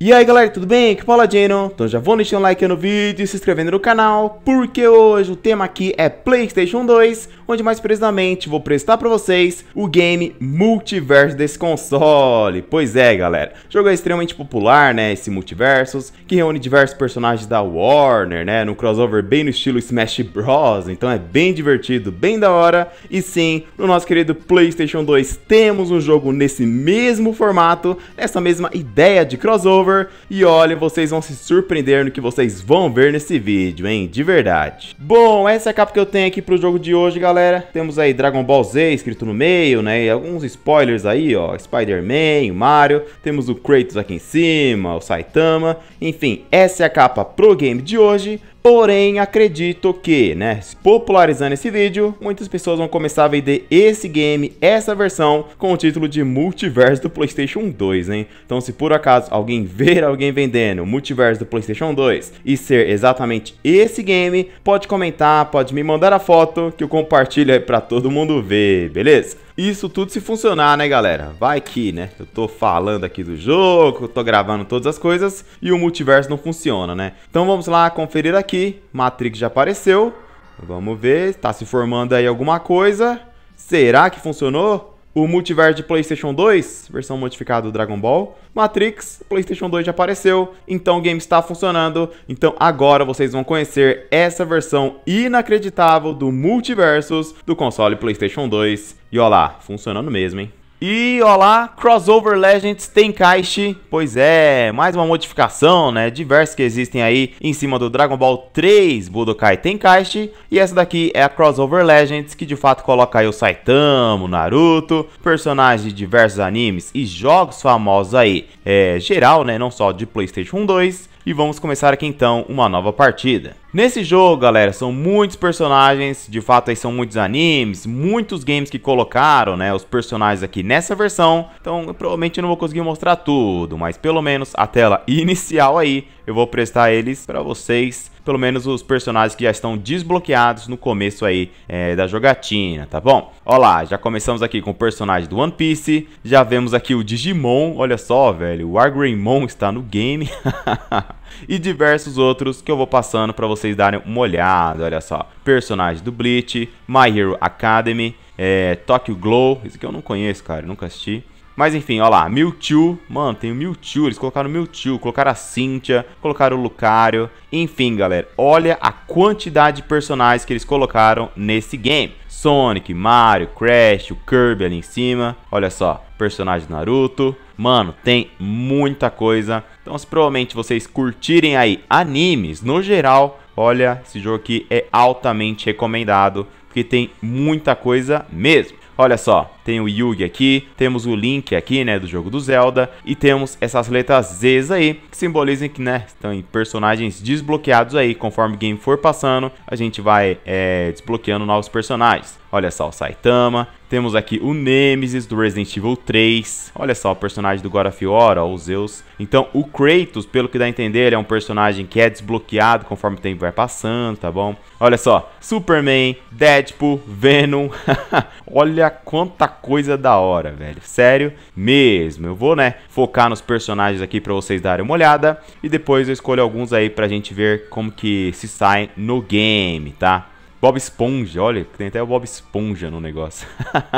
E aí galera, tudo bem? Aqui é o Paladino, então já vou deixando um like no vídeo e se inscrevendo no canal, porque hoje o tema aqui é Playstation 2, onde mais precisamente vou prestar para vocês o game multiverso desse console. Pois é galera, o jogo é extremamente popular né, esse multiversos, que reúne diversos personagens da Warner né, num crossover bem no estilo Smash Bros, então é bem divertido, bem da hora, e sim, no nosso querido Playstation 2 temos um jogo nesse mesmo formato, nessa mesma ideia de crossover, e olha, vocês vão se surpreender no que vocês vão ver nesse vídeo, hein? De verdade. Bom, essa é a capa que eu tenho aqui pro jogo de hoje, galera. Temos aí Dragon Ball Z escrito no meio, né? E alguns spoilers aí, ó. Spider-Man, Mario. Temos o Kratos aqui em cima, o Saitama. Enfim, essa é a capa pro game de hoje. Porém, acredito que, né, popularizando esse vídeo, muitas pessoas vão começar a vender esse game, essa versão, com o título de Multiverso do PlayStation 2, hein? Então, se por acaso alguém ver alguém vendendo Multiverso do PlayStation 2 e ser exatamente esse game, pode comentar, pode me mandar a foto que eu compartilho aí pra todo mundo ver, beleza? Isso tudo se funcionar, né, galera? Vai que, né? Eu tô falando aqui do jogo, tô gravando todas as coisas e o multiverso não funciona, né? Então vamos lá conferir aqui aqui, Matrix já apareceu. Vamos ver, está se formando aí alguma coisa. Será que funcionou? O multiverso de PlayStation 2, versão modificada do Dragon Ball. Matrix, PlayStation 2 já apareceu, então o game está funcionando. Então agora vocês vão conhecer essa versão inacreditável do Multiversus do console PlayStation 2. E olha lá, funcionando mesmo, hein? E olá, Crossover Legends tem caixa. Pois é, mais uma modificação, né? Diversas que existem aí em cima do Dragon Ball 3 Budokai Tenkaichi. E essa daqui é a Crossover Legends, que de fato coloca aí o Saitama, o Naruto, personagens de diversos animes e jogos famosos aí, é, geral, né? Não só de PlayStation 2. E vamos começar aqui então uma nova partida. Nesse jogo, galera, são muitos personagens, de fato aí são muitos animes, muitos games que colocaram, né, os personagens aqui nessa versão. Então, eu provavelmente não vou conseguir mostrar tudo, mas pelo menos a tela inicial aí, eu vou prestar eles pra vocês, pelo menos os personagens que já estão desbloqueados no começo aí é, da jogatina, tá bom? Ó lá, já começamos aqui com o personagem do One Piece, já vemos aqui o Digimon, olha só, velho, o Argreymon está no game, e diversos outros que eu vou passando para vocês darem uma olhada, olha só. Personagem do Bleach, My Hero Academy, é, Tokyo Glow, isso aqui eu não conheço, cara, nunca assisti. Mas enfim, olha lá, Mewtwo, mano, tem o Mewtwo, eles colocaram o Mewtwo, colocaram a Cynthia, colocaram o Lucario. Enfim, galera, olha a quantidade de personagens que eles colocaram nesse game. Sonic, Mario, Crash, o Kirby ali em cima, olha só, personagem Naruto. Mano, tem muita coisa então, se provavelmente vocês curtirem aí animes no geral, olha, esse jogo aqui é altamente recomendado, porque tem muita coisa mesmo. Olha só, tem o Yugi aqui, temos o Link aqui, né, do jogo do Zelda, e temos essas letras Zs aí, que simbolizam que, né, estão em personagens desbloqueados aí, conforme o game for passando, a gente vai é, desbloqueando novos personagens. Olha só o Saitama, temos aqui o Nemesis do Resident Evil 3. Olha só o personagem do God of War, ó, o Zeus. Então, o Kratos, pelo que dá a entender, ele é um personagem que é desbloqueado conforme o tempo vai passando, tá bom? Olha só, Superman, Deadpool, Venom. Olha quanta coisa da hora, velho. Sério mesmo. Eu vou, né, focar nos personagens aqui pra vocês darem uma olhada. E depois eu escolho alguns aí pra gente ver como que se sai no game, tá? Bob Esponja, olha, tem até o Bob Esponja no negócio.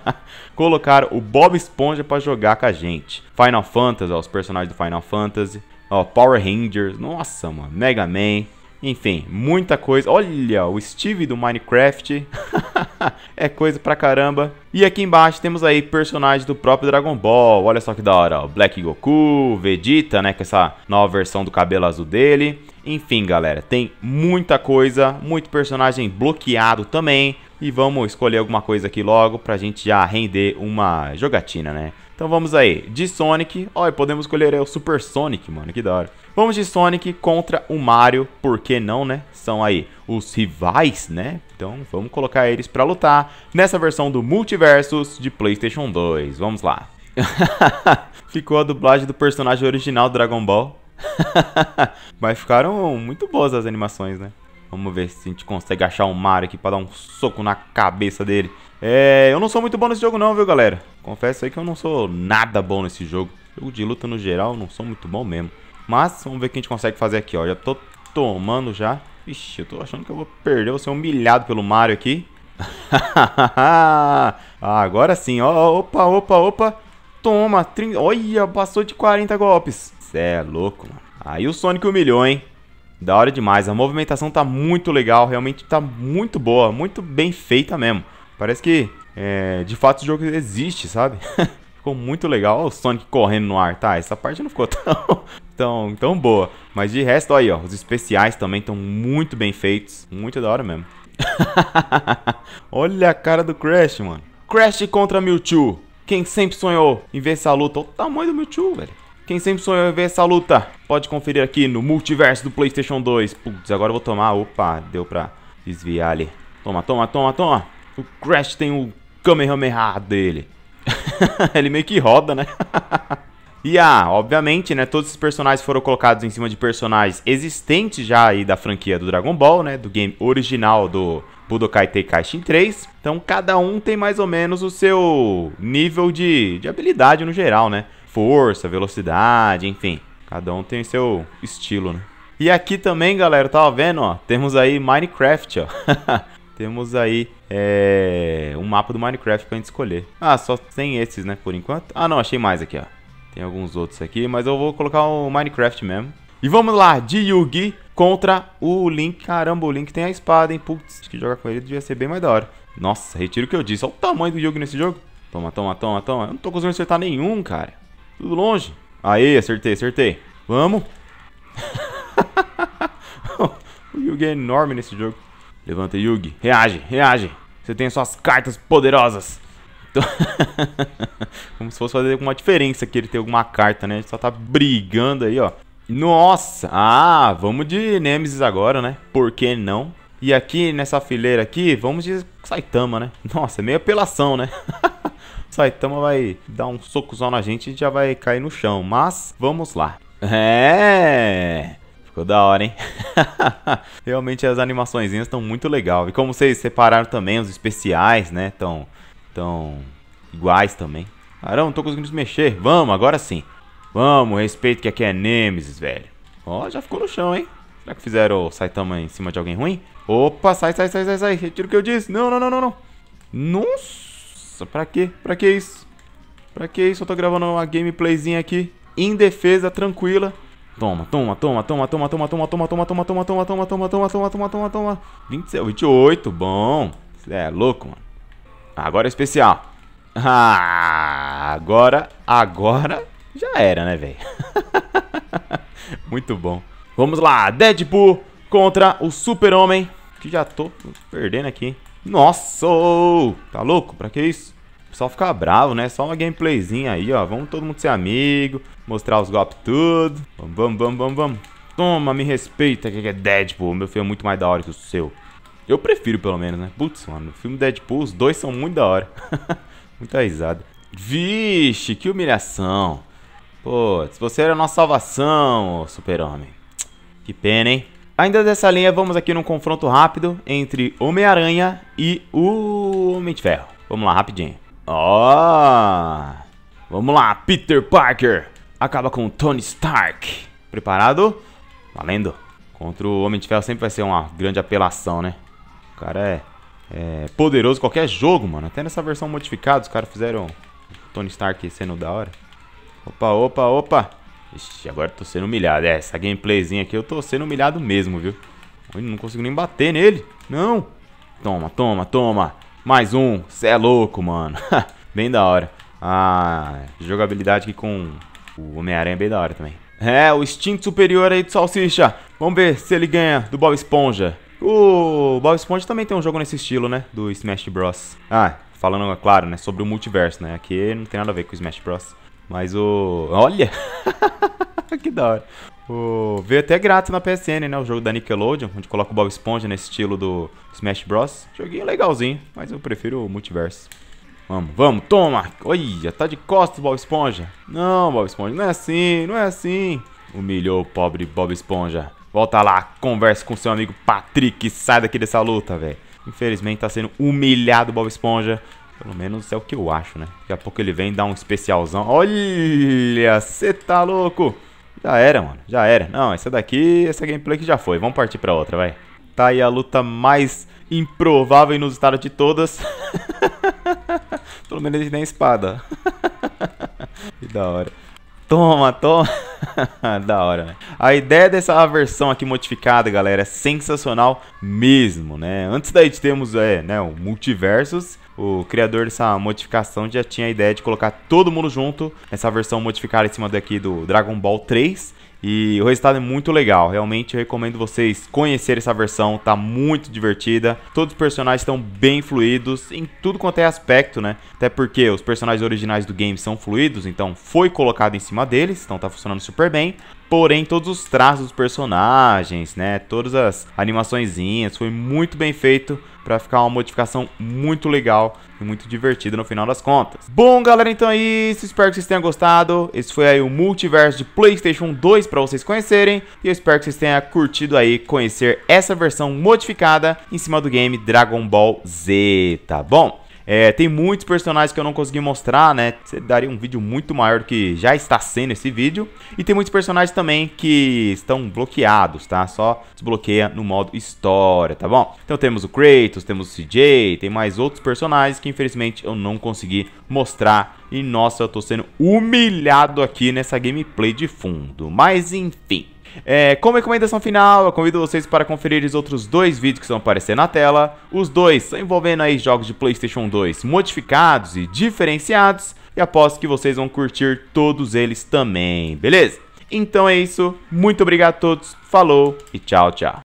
Colocaram o Bob Esponja para jogar com a gente. Final Fantasy, ó, os personagens do Final Fantasy. Ó, Power Rangers, nossa, mano, Mega Man. Enfim, muita coisa. Olha, o Steve do Minecraft. é coisa pra caramba. E aqui embaixo temos aí personagens do próprio Dragon Ball. Olha só que da hora, ó. Black Goku, Vegeta, né, com essa nova versão do cabelo azul dele. Enfim, galera, tem muita coisa, muito personagem bloqueado também. E vamos escolher alguma coisa aqui logo pra gente já render uma jogatina, né? Então vamos aí, de Sonic, ó, podemos escolher o Super Sonic, mano, que da hora. Vamos de Sonic contra o Mario, por que não, né? São aí os rivais, né? Então vamos colocar eles para lutar nessa versão do Multiversus de PlayStation 2. Vamos lá. Ficou a dublagem do personagem original do Dragon Ball. Mas ficaram muito boas as animações, né? Vamos ver se a gente consegue achar um Mario aqui pra dar um soco na cabeça dele. É, eu não sou muito bom nesse jogo não, viu, galera? Confesso aí que eu não sou nada bom nesse jogo. Jogo de luta no geral, não sou muito bom mesmo. Mas, vamos ver o que a gente consegue fazer aqui, ó. Já tô tomando já. Ixi, eu tô achando que eu vou perder, eu vou ser humilhado pelo Mario aqui. ah, agora sim, ó, opa, opa, opa. Toma, 30, olha, passou de 40 golpes. Cê é louco, mano. Aí o Sonic humilhou, hein. Da hora demais, a movimentação tá muito legal, realmente tá muito boa, muito bem feita mesmo. Parece que, é, de fato, o jogo existe, sabe? ficou muito legal. Olha o Sonic correndo no ar, tá? Essa parte não ficou tão, tão, tão boa. Mas de resto, olha aí, ó, os especiais também estão muito bem feitos. Muito da hora mesmo. olha a cara do Crash, mano. Crash contra Mewtwo. Quem sempre sonhou em ver essa luta? Olha o tamanho do Mewtwo, velho. Quem sempre sonhou em ver essa luta, pode conferir aqui no multiverso do PlayStation 2. Putz, agora eu vou tomar. Opa, deu pra desviar ali. Toma, toma, toma, toma. O Crash tem o Kamehameha dele. Ele meio que roda, né? E ah, obviamente, né, todos esses personagens foram colocados em cima de personagens existentes já aí da franquia do Dragon Ball, né, do game original do Budokai Tenkaichi 3. Então cada um tem mais ou menos o seu nível de, de habilidade no geral, né? Força, velocidade, enfim. Cada um tem o seu estilo, né? E aqui também, galera, tava vendo, ó, temos aí Minecraft, ó. temos aí é, um mapa do Minecraft pra gente escolher. Ah, só tem esses, né, por enquanto. Ah, não, achei mais aqui, ó. Tem alguns outros aqui, mas eu vou colocar o Minecraft mesmo. E vamos lá, de Yugi contra o Link. Caramba, o Link tem a espada, hein? Putz, que jogar com ele devia ser bem mais da hora. Nossa, retiro o que eu disse. Olha o tamanho do Yugi nesse jogo. Toma, toma, toma, toma. Eu não tô conseguindo acertar nenhum, cara. Tudo longe. Aí, acertei, acertei. Vamos. o Yugi é enorme nesse jogo. Levanta, Yugi. Reage, reage. Você tem suas cartas poderosas. Então, como se fosse fazer alguma diferença que ele tem alguma carta, né? A gente só tá brigando aí, ó. Nossa! Ah, vamos de Nemesis agora, né? Por que não? E aqui nessa fileira aqui, vamos de Saitama, né? Nossa, é meio apelação, né? Saitama vai dar um socozão na gente e já vai cair no chão. Mas vamos lá. É! Ficou da hora, hein? Realmente as animaçõezinhas estão muito legal. E como vocês separaram também os especiais, né? Então, então, iguais também. Arão, não tô conseguindo se mexer. Vamos, agora sim. Vamos, respeito que aqui é Nemesis, velho. Ó, já ficou no chão, hein? Será que fizeram o Saitama em cima de alguém ruim? Opa, sai, sai, sai, sai, sai. Retiro o que eu disse. Não, não, não, não, não. Nossa, pra quê? Pra que isso? Pra que isso? Eu tô gravando uma gameplayzinha aqui. Em defesa, tranquila. Toma, toma, toma, toma, toma, toma, toma, toma, toma, toma, toma, toma, toma, toma, toma, toma, toma, toma. toma, toma, toma, 28, bom. Você é louco, mano. Agora é especial. Ah, agora, agora já era, né, velho? Muito bom. Vamos lá, Deadpool contra o Super-Homem, que já tô perdendo aqui. Nossa, tá louco? Pra que isso? Só ficar bravo, né? Só uma gameplayzinha aí, ó. Vamos todo mundo ser amigo, mostrar os golpes tudo. Vamos, vamos, vamos, vamos, vamos. Toma, me respeita que é Deadpool. Meu filho é muito mais da hora que o seu. Eu prefiro, pelo menos, né? Putz, mano, o filme Deadpool, os dois são muito da hora. Muita risada. Vixe, que humilhação. Putz, você era a nossa salvação, super-homem. Que pena, hein? Ainda dessa linha, vamos aqui num confronto rápido entre Homem-Aranha e o Homem de Ferro. Vamos lá, rapidinho. Ó! Oh! Vamos lá, Peter Parker. Acaba com Tony Stark. Preparado? Valendo. Contra o Homem de Ferro sempre vai ser uma grande apelação, né? cara é, é, poderoso qualquer jogo, mano. Até nessa versão modificada, os caras fizeram Tony Stark sendo da hora. Opa, opa, opa. Ixi, agora eu tô sendo humilhado. É, essa gameplayzinha aqui eu tô sendo humilhado mesmo, viu? Eu não consigo nem bater nele. Não. Toma, toma, toma. Mais um. Cê é louco, mano. bem da hora. A ah, jogabilidade aqui com o Homem-Aranha é bem da hora também. É, o instinto superior aí do Salsicha. Vamos ver se ele ganha do Bob Esponja. O Bob Esponja também tem um jogo nesse estilo, né? Do Smash Bros. Ah, falando, claro, né? Sobre o multiverso, né? Aqui não tem nada a ver com o Smash Bros. Mas o... Olha! que da hora. O... Veio até grátis na PSN, né? O jogo da Nickelodeon, onde coloca o Bob Esponja nesse estilo do Smash Bros. Joguinho legalzinho, mas eu prefiro o multiverso. Vamos, vamos, toma! Olha, tá de costas o Bob Esponja. Não, Bob Esponja, não é assim, não é assim. Humilhou o pobre Bob Esponja. Volta lá, conversa com seu amigo Patrick, sai daqui dessa luta, velho. Infelizmente tá sendo humilhado o Bob Esponja. Pelo menos é o que eu acho, né? Daqui a pouco ele vem dar um especialzão. Olha, você tá louco. Já era, mano. Já era. Não, essa daqui, essa gameplay que já foi. Vamos partir pra outra, vai. Tá aí a luta mais improvável e inusitada de todas. Pelo menos ele tem espada. que da hora. Toma, toma. da hora, né? A ideia dessa versão aqui modificada, galera, é sensacional mesmo, né? Antes daí temos é, né, o Multiversus. O criador dessa modificação já tinha a ideia de colocar todo mundo junto nessa versão modificada em cima daqui do Dragon Ball 3. E o resultado é muito legal. Realmente eu recomendo vocês conhecerem essa versão, tá muito divertida. Todos os personagens estão bem fluidos em tudo quanto é aspecto, né? Até porque os personagens originais do game são fluidos, então foi colocado em cima deles, então tá funcionando super bem. Porém, todos os traços dos personagens, né? Todas as animaçõezinhas, foi muito bem feito para ficar uma modificação muito legal e muito divertida no final das contas. Bom, galera, então é isso. Espero que vocês tenham gostado. Esse foi aí o multiverso de PlayStation 2 para vocês conhecerem e eu espero que vocês tenham curtido aí conhecer essa versão modificada em cima do game Dragon Ball Z, tá bom? É, tem muitos personagens que eu não consegui mostrar, né? Você daria um vídeo muito maior do que já está sendo esse vídeo. E tem muitos personagens também que estão bloqueados, tá? Só desbloqueia no modo história, tá bom? Então temos o Kratos, temos o CJ, tem mais outros personagens que infelizmente eu não consegui mostrar. E nossa, eu tô sendo humilhado aqui nessa gameplay de fundo. Mas enfim, é, como recomendação final, eu convido vocês para conferir os outros dois vídeos que estão aparecendo na tela. Os dois são envolvendo aí jogos de Playstation 2 modificados e diferenciados. E aposto que vocês vão curtir todos eles também, beleza? Então é isso, muito obrigado a todos, falou e tchau, tchau.